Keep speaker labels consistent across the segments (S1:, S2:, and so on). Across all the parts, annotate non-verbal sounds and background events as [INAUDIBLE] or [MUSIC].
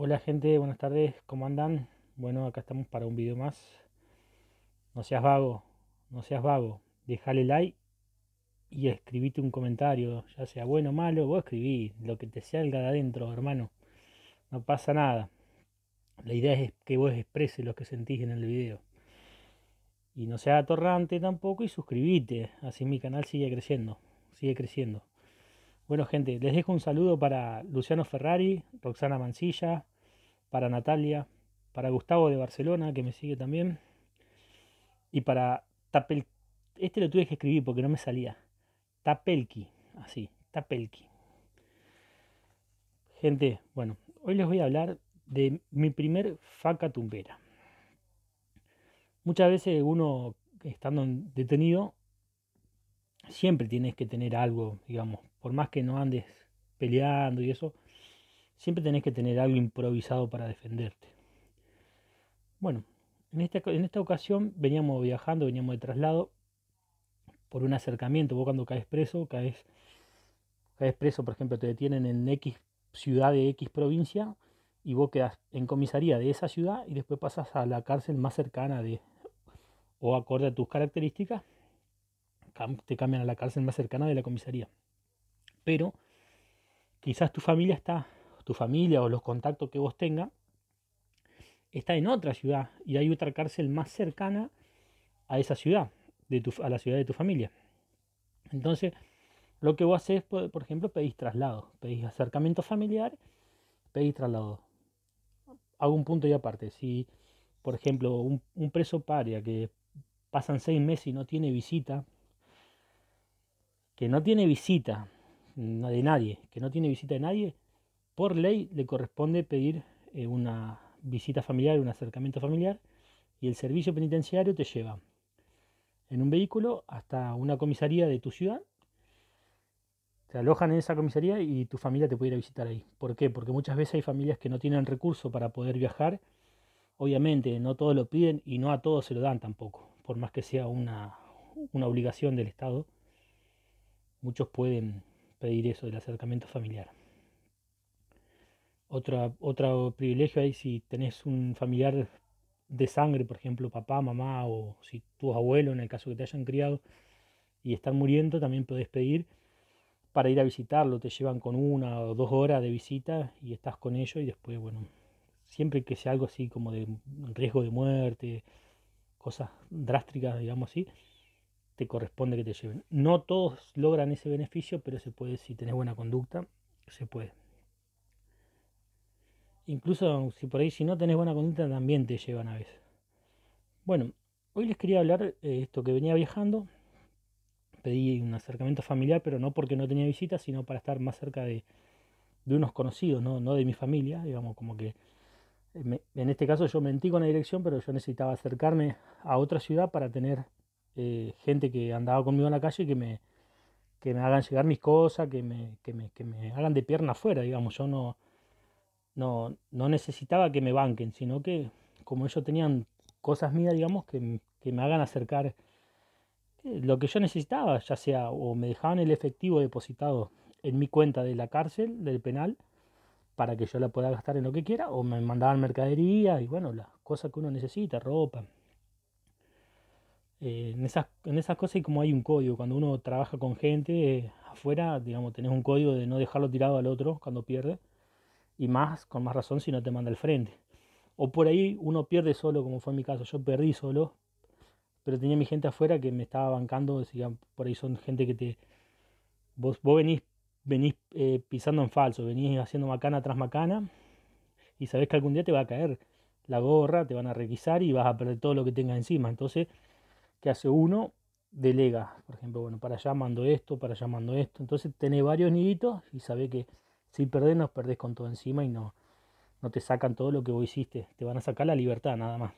S1: Hola gente, buenas tardes, ¿cómo andan? Bueno, acá estamos para un video más. No seas vago, no seas vago. Dejale like y escribite un comentario, ya sea bueno o malo, vos escribí lo que te salga de adentro, hermano. No pasa nada. La idea es que vos expreses lo que sentís en el video. Y no seas atorrante tampoco y suscribite, así mi canal sigue creciendo, sigue creciendo. Bueno, gente, les dejo un saludo para Luciano Ferrari, Roxana Mancilla, para Natalia, para Gustavo de Barcelona, que me sigue también, y para Tapel. Este lo tuve que escribir porque no me salía. Tapelki, así, Tapelki. Gente, bueno, hoy les voy a hablar de mi primer faca tumbera. Muchas veces uno, estando detenido, siempre tienes que tener algo, digamos, por más que no andes peleando y eso, siempre tenés que tener algo improvisado para defenderte. Bueno, en esta, ocasión veníamos viajando, veníamos de traslado por un acercamiento. Vos cuando caes preso, caes, caes preso, por ejemplo, te detienen en X ciudad de X provincia y vos quedas en comisaría de esa ciudad y después pasas a la cárcel más cercana de o acorde a tus características te cambian a la cárcel más cercana de la comisaría. Pero quizás tu familia está, tu familia o los contactos que vos tengas, está en otra ciudad y hay otra cárcel más cercana a esa ciudad, de a la ciudad de tu familia. Entonces, lo que vos haces, por ejemplo, pedís traslado, pedís acercamiento familiar, pedís traslado. Hago un punto y aparte. Si, por ejemplo, un, un preso paria que pasan seis meses y no tiene visita, que no tiene visita de nadie, que no tiene visita de nadie, por ley le corresponde pedir eh, una visita familiar, un acercamiento familiar, y el servicio penitenciario te lleva en un vehículo hasta una comisaría de tu ciudad. Te alojan en esa comisaría y tu familia te puede ir a visitar ahí. ¿Por qué? Porque muchas veces hay familias que no tienen recursos para poder viajar. Obviamente, no todos lo piden y no a todos se lo dan tampoco, por más que sea una obligación del Estado Muchos pueden pedir eso, del acercamiento familiar. Otra, otro privilegio ahí si tenés un familiar de sangre, por ejemplo, papá, mamá o si tu abuelo, en el caso que te hayan criado y están muriendo, también podés pedir para ir a visitarlo. Te llevan con una o dos horas de visita y estás con ellos y después, bueno, siempre que sea algo así como de riesgo de muerte, cosas drásticas, digamos así, te corresponde que te lleven. No todos logran ese beneficio, pero se puede, si tenés buena conducta, se puede. Incluso si por ahí si no tenés buena conducta también te llevan a veces. Bueno, hoy les quería hablar de eh, esto que venía viajando. Pedí un acercamiento familiar, pero no porque no tenía visita, sino para estar más cerca de, unos conocidos, ¿no? de mi familia, digamos, como que eh, en este caso yo mentí con la dirección, pero yo necesitaba acercarme a otra ciudad para tener eh, gente que andaba conmigo en la calle que me, que me hagan llegar mis cosas, que me, hagan de pierna afuera, digamos. Yo no, no, necesitaba que me banquen, sino que como ellos tenían cosas mías, digamos, que, que me hagan acercar eh, lo que yo necesitaba, ya sea o me dejaban el efectivo depositado en mi cuenta de la cárcel, del penal, para que yo la pueda gastar en lo que quiera, o me mandaban mercadería y bueno, las cosas que uno necesita, ropa, eh, en, esas, en esas cosas y como hay un código, cuando uno trabaja con gente eh, afuera, digamos, tenés un código de no dejarlo tirado al otro cuando pierde, y más, con más razón, si no te manda al frente. O por ahí uno pierde solo, como fue en mi caso, yo perdí solo, pero tenía mi gente afuera que me estaba bancando, por ahí son gente que te... Vos, venís, eh, pisando en falso, venís haciendo macana tras macana, y sabés que algún día te va a caer la gorra, te van a requisar y vas a perder todo lo que tengas encima. Entonces, que hace uno, delega, por ejemplo, bueno, para allá mando esto, para allá mando esto, entonces tenés varios niditos y sabés que si perdés, nos perdés con todo encima y no, no te sacan todo lo que vos hiciste, te van a sacar la libertad nada más.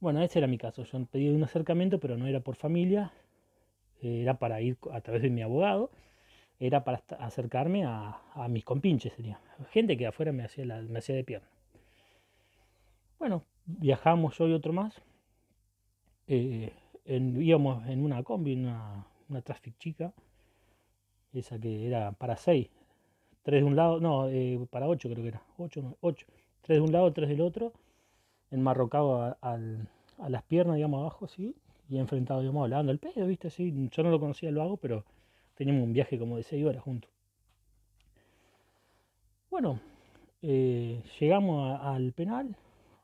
S1: Bueno, ese era mi caso, yo pedí un acercamiento, pero no era por familia, era para ir a través de mi abogado, era para acercarme a, mis compinches, sería. Gente que afuera me hacía, la, me hacía de pierna. Bueno, viajamos yo y otro más, eh, íbamos en una combi, una, una traffic chica, esa que era para seis, tres de un lado, no, eh, para ocho creo que era, ocho, tres de un lado, tres del otro, enmarrocado a, las piernas, digamos, abajo, sí, y enfrentado, digamos, hablando el pedo, viste, así, yo no lo conocía, lo hago, pero teníamos un viaje como de seis horas juntos. Bueno, eh, llegamos al penal,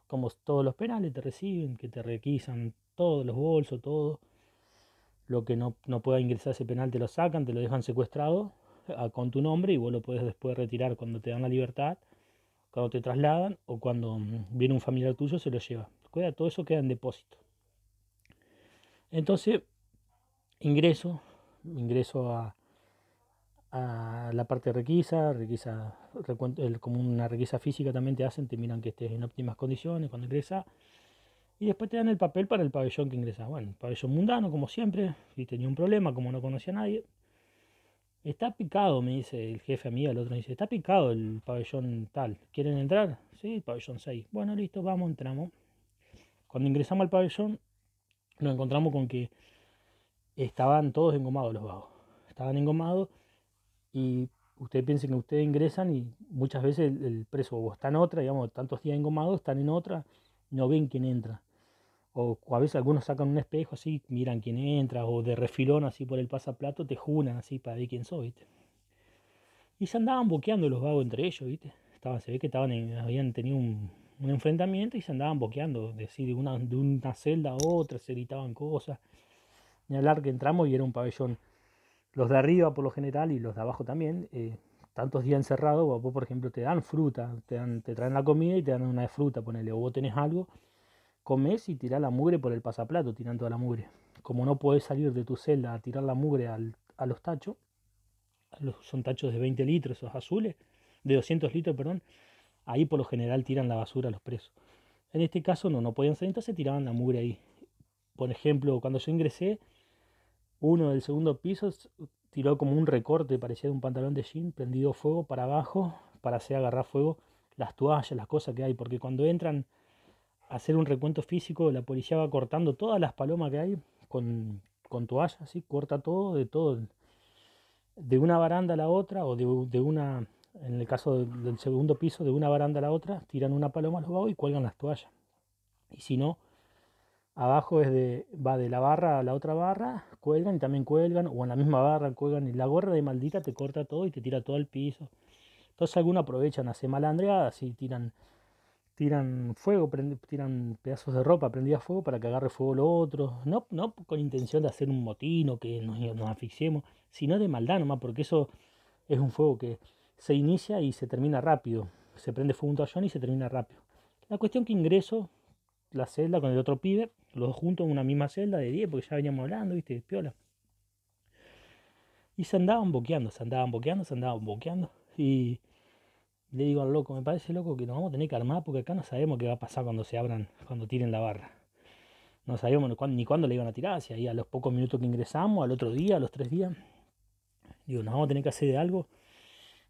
S1: como todos los penales, te reciben, que te requisan todos los bolsos, todo. Lo que no, no pueda ingresar ese penal te lo sacan, te lo dejan secuestrado eh, con tu nombre y vos lo puedes después retirar cuando te dan la libertad, cuando te trasladan o cuando mm, viene un familiar tuyo se lo lleva. Cuida, todo eso queda en depósito. Entonces, ingreso, ingreso a, la parte de requisa, como una requisa física también te hacen, te miran que estés en óptimas condiciones cuando ingresas. Y después te dan el papel para el pabellón que ingresas. Bueno, pabellón mundano, como siempre. Y tenía un problema, como no conocía a nadie. Está picado, me dice el jefe a El otro me dice: Está picado el pabellón tal. ¿Quieren entrar? Sí, pabellón 6. Bueno, listo, vamos, entramos. Cuando ingresamos al pabellón, nos encontramos con que estaban todos engomados los vagos. Estaban engomados y ustedes piensen que ustedes ingresan y muchas veces el, preso o está en otra, digamos, tantos días engomados, están en otra no ven quién entra. O a veces algunos sacan un espejo así, miran quién entra, o de refilón así por el pasaplato, te junan así para ver quién soy Y se andaban boqueando los vagos entre ellos, ¿viste? Estaban, se ve que estaban habían tenido un, un, enfrentamiento y se andaban boqueando, de, una, de una celda a otra, se gritaban cosas. Ni hablar que entramos y era un pabellón. Los de arriba por lo general y los de abajo también, eh, tantos días encerrados, vos, por ejemplo, te dan fruta, te, traen la comida y te dan una fruta, ponele, o vos tenés algo, comes y tirás la mugre por el pasaplato, tirando toda la mugre. Como no podés salir de tu celda a tirar la mugre a los tachos, son tachos de 20 litros, esos azules, de 200 litros, perdón, ahí por lo general tiran la basura a los presos. En este caso no, no podían salir, entonces tiraban la mugre ahí. Por ejemplo, cuando yo ingresé, uno del segundo piso tiró como un recorte, parecía de un pantalón de jean, prendido fuego para abajo, para hacer agarrar fuego las toallas, las cosas que hay, porque cuando entran a hacer un recuento físico, la policía va cortando todas las palomas que hay con, con toallas, así corta todo, de todo, de una baranda a la otra, o de, una, en el caso del segundo piso, de una baranda a la otra, tiran una paloma a los y cuelgan las toallas. Y si no, abajo va de la barra a la otra barra, cuelgan y también cuelgan, o en la misma barra cuelgan, y la gorra de maldita te corta todo y te tira todo al piso. Entonces algunos aprovechan, a hacer malandreadas y tiran, tiran fuego, tiran pedazos de ropa prendida a fuego para que agarre fuego lo otro. No, no con intención de hacer un motino que nos, nos asfixiemos, sino de maldad nomás, porque eso es un fuego que se inicia y se termina rápido. Se prende fuego un tallón y se termina rápido. La cuestión que ingreso la celda con el otro pibe los dos juntos en una misma celda de 10, porque ya veníamos hablando, viste, piola. Y se andaban boqueando, se andaban boqueando, se andaban boqueando. Y le digo al loco, me parece loco que nos vamos a tener que armar porque acá no sabemos qué va a pasar cuando se abran, cuando tiren la barra. No sabemos ni cuándo, ni le iban a tirar, si ahí a los pocos minutos que ingresamos, al otro día, a los tres días. Digo, nos vamos a tener que hacer de algo.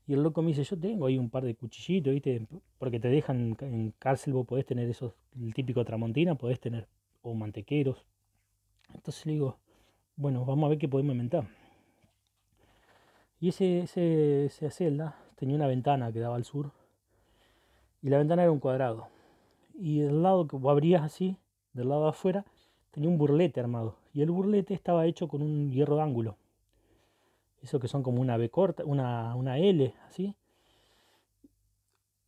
S1: Y el loco me dice, yo tengo ahí un par de cuchillitos, ¿viste? Porque te dejan en cárcel, vos podés tener esos, el típico tramontina, podés tener o mantequeros. Entonces le digo, bueno, vamos a ver qué podemos inventar. Y ese, ese, esa celda tenía una ventana que daba al sur. Y la ventana era un cuadrado. Y del lado que abrías así, del lado afuera, tenía un burlete armado. Y el burlete estaba hecho con un hierro de ángulo. Eso que son como una B corta, una, una L, así.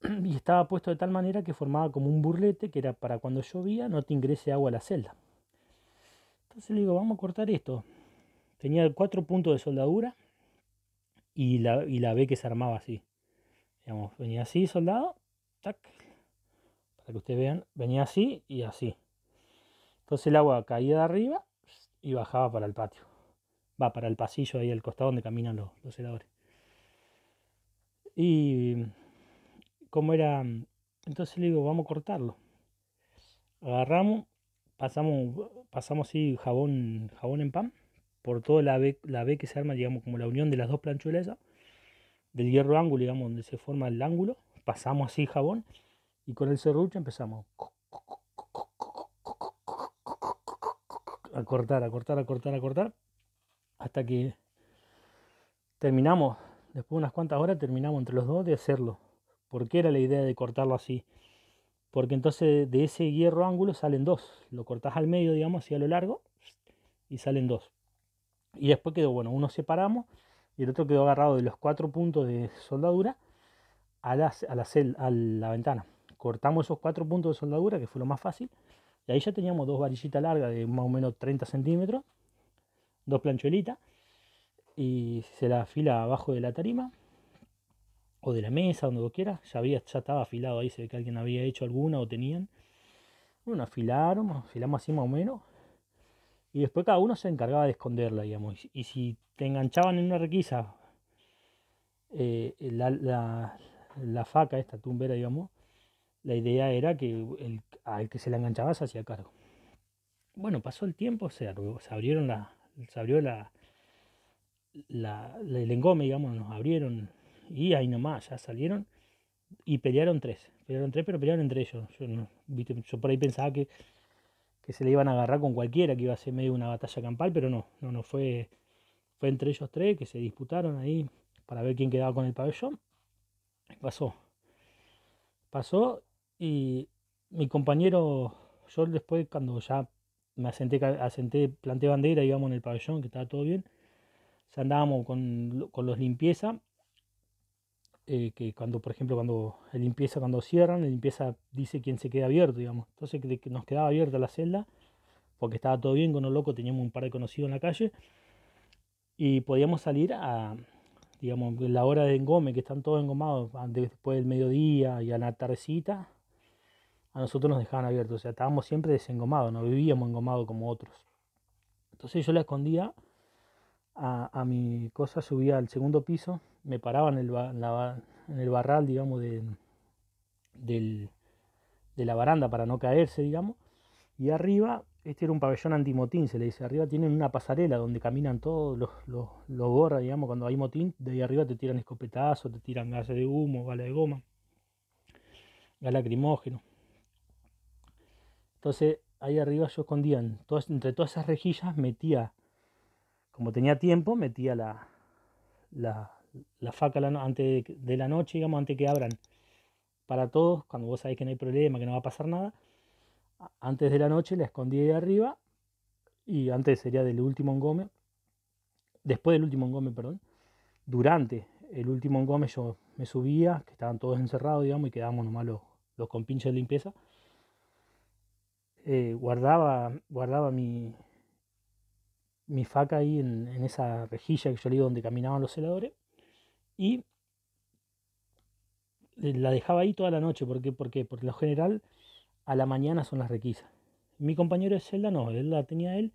S1: [CLEARS THROAT] y estaba puesto de tal manera que formaba como un burlete que era para cuando llovía no te ingrese agua a la celda. Entonces le digo, vamos a cortar esto. Tenía cuatro puntos de soldadura y la, y la B que se armaba así. venía así soldado, para que ustedes vean, venía así y así. Entonces el agua caía de arriba y bajaba para el patio. Va para el pasillo ahí al costado donde caminan los, los heladores. Y era. Entonces le digo, vamos a cortarlo. Agarramos, pasamos, pasamos así jabón, jabón en pan, por toda la B, que se arma, digamos, como la unión de las dos planchuelas del hierro ángulo, digamos, donde se forma el ángulo, pasamos así jabón y con el serrucho empezamos a cortar, a cortar, a cortar, a cortar, hasta que terminamos, después de unas cuantas horas terminamos entre los dos de hacerlo. ¿Por qué era la idea de cortarlo así? Porque entonces de ese hierro ángulo salen dos. Lo cortás al medio, digamos, así a lo largo, y salen dos. Y después quedó, bueno, uno separamos y el otro quedó agarrado de los cuatro puntos de soldadura a la, a a la ventana. Cortamos esos cuatro puntos de soldadura, que fue lo más fácil. Y ahí ya teníamos dos varillitas largas de más o menos 30 centímetros, dos planchuelitas, y se la afila abajo de la tarima o de la mesa, donde lo quieras, ya, había, ya estaba afilado ahí, se ve que alguien había hecho alguna o tenían. Bueno, afilaron, afilamos así más o menos. Y después cada uno se encargaba de esconderla, digamos. Y, si te enganchaban en una requisa, eh, la, faca, esta tumbera, digamos, la idea era que el, al que se la enganchaba se hacía cargo. Bueno, pasó el tiempo, se, se abrieron la, se abrió la, el engome, digamos, nos abrieron y ahí nomás, ya salieron y pelearon tres. Pelearon tres, pero pelearon entre ellos. Yo, por ahí pensaba que, que, se le iban a agarrar con cualquiera, que iba a ser medio una batalla campal, pero no, no, no fue. Fue entre ellos tres que se disputaron ahí para ver quién quedaba con el pabellón. Pasó. Pasó y mi compañero, yo después cuando ya me asenté, asenté planté bandera, íbamos en el pabellón, que estaba todo bien, ya andábamos con, con los limpieza eh, que cuando, por ejemplo, cuando el limpieza, cuando cierran, el limpieza dice quién se queda abierto, digamos. Entonces que nos quedaba abierta la celda, porque estaba todo bien con los locos, teníamos un par de conocidos en la calle, y podíamos salir a, digamos, la hora de engome, que están todos engomados después del mediodía y a la tardecita, a nosotros nos dejaban abiertos, o sea, estábamos siempre desengomados, no vivíamos engomados como otros. Entonces yo la escondía a mi cosa, subía al segundo piso, me paraba en el, barral, digamos, de, de la baranda para no caerse, digamos. Y arriba, este era un pabellón antimotín, se le dice. Arriba tienen una pasarela donde caminan todos los, gorras, digamos, cuando hay motín. De ahí arriba te tiran escopetazos, te tiran gases de humo, balas de goma, gas lacrimógeno. Entonces, ahí arriba yo escondía, entre todas esas rejillas metía, como tenía tiempo, metía la, la faca antes de la noche, digamos, antes que abran para todos, cuando vos sabés que no hay problema, que no va a pasar nada, antes de la noche la escondí de arriba y antes sería del último engome, después del último engome, perdón, durante el último engome yo me subía, que estaban todos encerrados, digamos, y quedábamos nomás los, los compinches de limpieza. Eh, guardaba, guardaba mi, mi faca ahí en, esa rejilla que yo le donde caminaban los celadores y eh, la dejaba ahí toda la noche. ¿Por qué? Porque lo general a la mañana son las requisas. Mi compañero de celda no, él la tenía él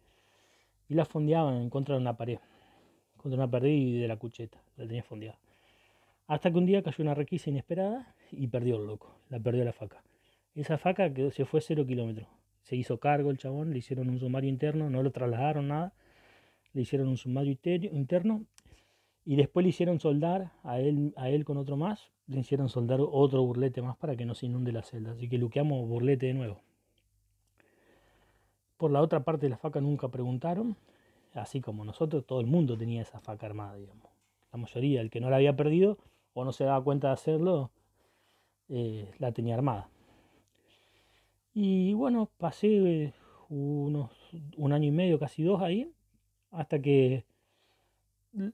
S1: y la fondeaba en contra de una pared, contra una pared y de la cucheta, la tenía fondeada. Hasta que un día cayó una requisa inesperada y perdió el loco, la perdió la faca. Esa faca quedó, se fue cero kilómetros. Se hizo cargo el chabón, le hicieron un sumario interno, no lo trasladaron nada, le hicieron un sumario interno y después le hicieron soldar a él, a él con otro más, le hicieron soldar otro burlete más para que no se inunde la celda. Así que luqueamos burlete de nuevo. Por la otra parte de la faca nunca preguntaron, así como nosotros, todo el mundo tenía esa faca armada, digamos. La mayoría, el que no la había perdido o no se daba cuenta de hacerlo, eh, la tenía armada. Y bueno, pasé eh, unos un año y medio, casi dos ahí, hasta que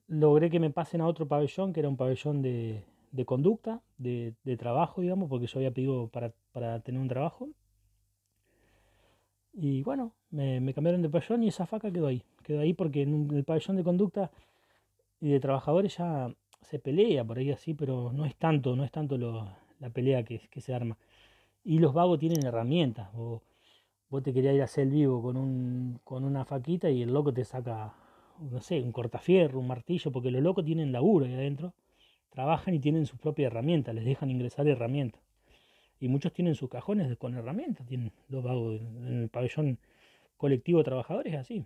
S1: logré que me pasen a otro pabellón, que era un pabellón de, conducta, de, trabajo, digamos, porque yo había pedido para, tener un trabajo. Y bueno, me, cambiaron de pabellón y esa faca quedó ahí. Quedó ahí porque en, el pabellón de conducta y de trabajadores ya se pelea por ahí así, pero no es tanto, no es tanto la pelea que, se arma. Y los vagos tienen herramientas. Vos, vos te querías ir a hacer el vivo con, con una faquita y el loco te saca no sé, un cortafierro, un martillo, porque los locos tienen laburo ahí adentro, trabajan y tienen sus propias herramientas, les dejan ingresar herramientas. Y muchos tienen sus cajones con herramientas, tienen los vagos en el pabellón colectivo de trabajadores, así.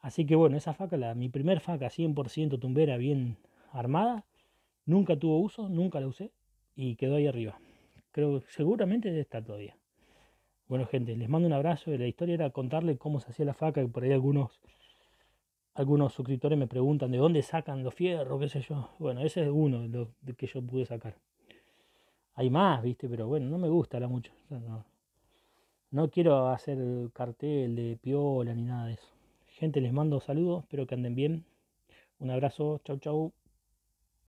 S1: Así que bueno, esa faca, la, mi primer faca 100% tumbera, bien armada, nunca tuvo uso, nunca la usé y quedó ahí arriba. Creo seguramente está todavía. Bueno, gente, les mando un abrazo. La historia era contarle cómo se hacía la faca, que por ahí algunos, algunos suscriptores me preguntan de dónde sacan los fierros, qué sé yo. Bueno, ese es uno de los que yo pude sacar. Hay más, viste, pero bueno, no me gusta la mucho. no, no quiero hacer cartel de piola ni nada de eso. Gente, les mando saludos, espero que anden bien. Un abrazo, chau chau.